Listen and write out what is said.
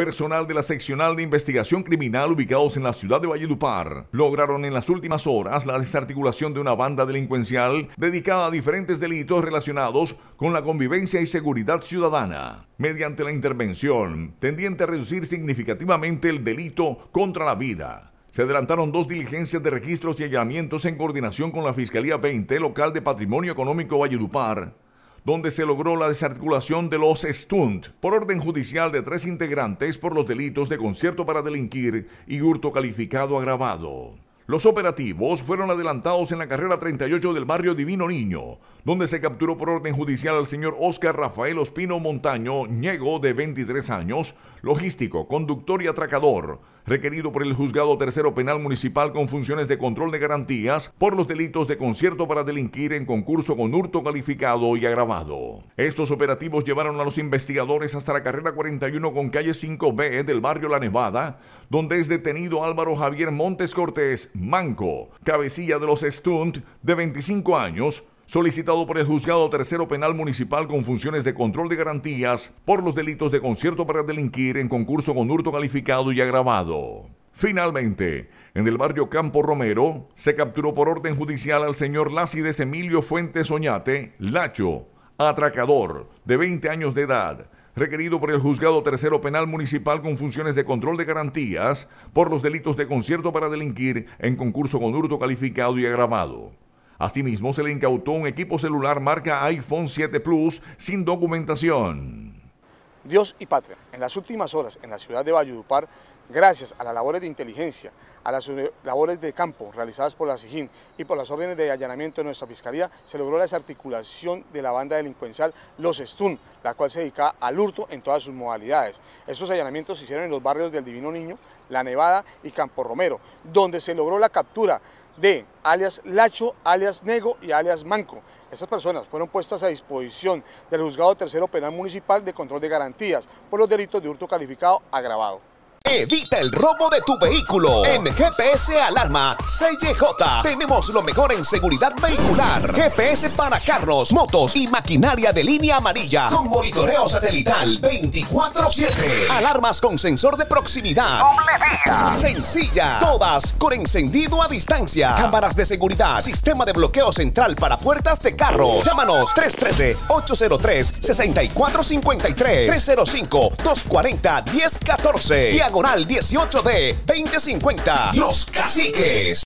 Personal de la seccional de investigación criminal ubicados en la ciudad de Valledupar lograron en las últimas horas la desarticulación de una banda delincuencial dedicada a diferentes delitos relacionados con la convivencia y seguridad ciudadana. Mediante la intervención tendiente a reducir significativamente el delito contra la vida, se adelantaron dos diligencias de registros y allanamientos en coordinación con la Fiscalía 20 Local de Patrimonio Económico Valledupar donde se logró la desarticulación de los Stunt por orden judicial de tres integrantes por los delitos de concierto para delinquir y hurto calificado agravado. Los operativos fueron adelantados en la carrera 38 del barrio Divino Niño, donde se capturó por orden judicial al señor Oscar Rafael Ospino Montaño Ñego, de 23 años, logístico, conductor y atracador, requerido por el Juzgado Tercero Penal Municipal con funciones de control de garantías por los delitos de concierto para delinquir en concurso con hurto calificado y agravado. Estos operativos llevaron a los investigadores hasta la carrera 41 con calle 5B del barrio La Nevada, donde es detenido Álvaro Javier Montes Cortés Manco, cabecilla de los Stunt de 25 años, solicitado por el juzgado tercero penal municipal con funciones de control de garantías por los delitos de concierto para delinquir en concurso con hurto calificado y agravado. Finalmente, en el barrio Campo Romero, se capturó por orden judicial al señor Lácides Emilio Fuentes Oñate, Lacho, atracador, de 20 años de edad, requerido por el Juzgado Tercero Penal Municipal con funciones de control de garantías por los delitos de concierto para delinquir en concurso con hurto calificado y agravado. Asimismo, se le incautó un equipo celular marca iPhone 7 Plus sin documentación. Dios y patria, en las últimas horas en la ciudad de Valledupar, gracias a las labores de inteligencia, a las labores de campo realizadas por la SIGIN y por las órdenes de allanamiento de nuestra Fiscalía, se logró la desarticulación de la banda delincuencial Los Stun, la cual se dedicaba al hurto en todas sus modalidades. Estos allanamientos se hicieron en los barrios del Divino Niño, La Nevada y Campo Romero, donde se logró la captura D. alias Lacho, alias Nego y alias Manco. Estas personas fueron puestas a disposición del Juzgado Tercero Penal Municipal de Control de Garantías por los delitos de hurto calificado agravado. Evita el robo de tu vehículo. En GPS Alarma CJ tenemos lo mejor en seguridad vehicular. GPS para carros, motos y maquinaria de línea amarilla con monitoreo satelital 24/7. Alarmas con sensor de proximidad. Sencilla. Todas con encendido a distancia. Cámaras de seguridad. Sistema de bloqueo central para puertas de carros. Llámanos 313-803-6453. 305-240-1014. hago 18 de 2050. Los Caciques.